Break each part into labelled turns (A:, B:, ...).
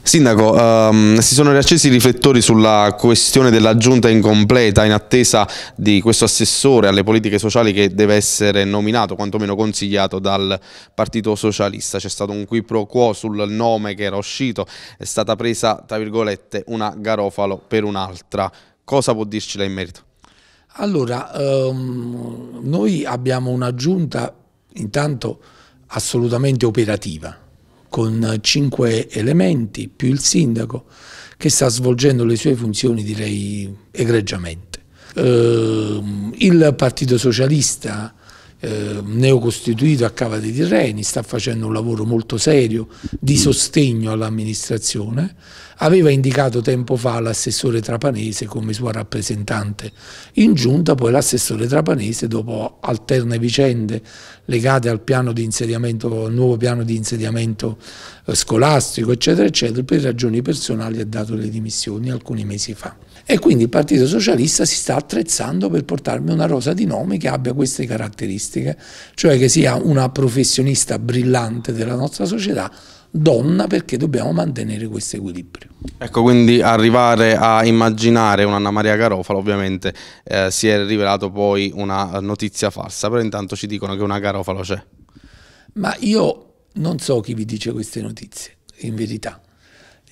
A: Sindaco, um, si sono riaccesi i riflettori sulla questione della giunta incompleta in attesa di questo assessore alle politiche sociali che deve essere nominato, quantomeno consigliato dal Partito Socialista. C'è stato un qui pro quo sul nome che era uscito, è stata presa, tra virgolette, una garofalo per un'altra. Cosa può dirci lei in merito?
B: Allora, ehm, noi abbiamo una giunta intanto assolutamente operativa, con cinque elementi più il sindaco che sta svolgendo le sue funzioni direi egregiamente. Ehm, il Partito Socialista eh, neocostituito a Cava dei Tirreni, sta facendo un lavoro molto serio di sostegno all'amministrazione, aveva indicato tempo fa l'assessore Trapanese come sua rappresentante in giunta, poi l'assessore Trapanese dopo alterne vicende legate al, piano al nuovo piano di insediamento eh, scolastico eccetera eccetera per ragioni personali ha dato le dimissioni alcuni mesi fa. E quindi il Partito Socialista si sta attrezzando per portarmi una rosa di nomi che abbia queste caratteristiche, cioè che sia una professionista brillante della nostra società, donna perché dobbiamo mantenere questo equilibrio.
A: Ecco, quindi arrivare a immaginare un'Anna Maria Garofalo ovviamente eh, si è rivelato poi una notizia falsa, però intanto ci dicono che una Garofalo c'è.
B: Ma io non so chi vi dice queste notizie, in verità.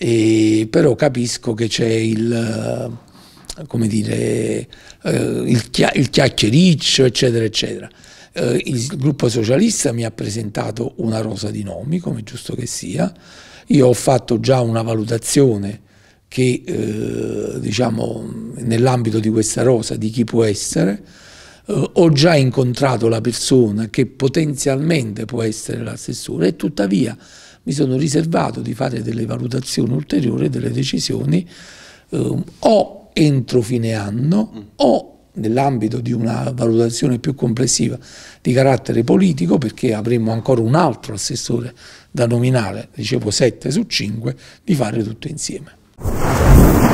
B: E però capisco che c'è il, eh, come dire, eh, il, chia il, chiacchiericcio, eccetera, eccetera. Eh, il gruppo socialista mi ha presentato una rosa di nomi, come giusto che sia. Io ho fatto già una valutazione che, eh, diciamo, nell'ambito di questa rosa, di chi può essere, eh, ho già incontrato la persona che potenzialmente può essere l'assessore e tuttavia mi sono riservato di fare delle valutazioni ulteriori, delle decisioni ehm, o entro fine anno o nell'ambito di una valutazione più complessiva di carattere politico perché avremmo ancora un altro assessore da nominare, dicevo 7 su 5, di fare tutto insieme.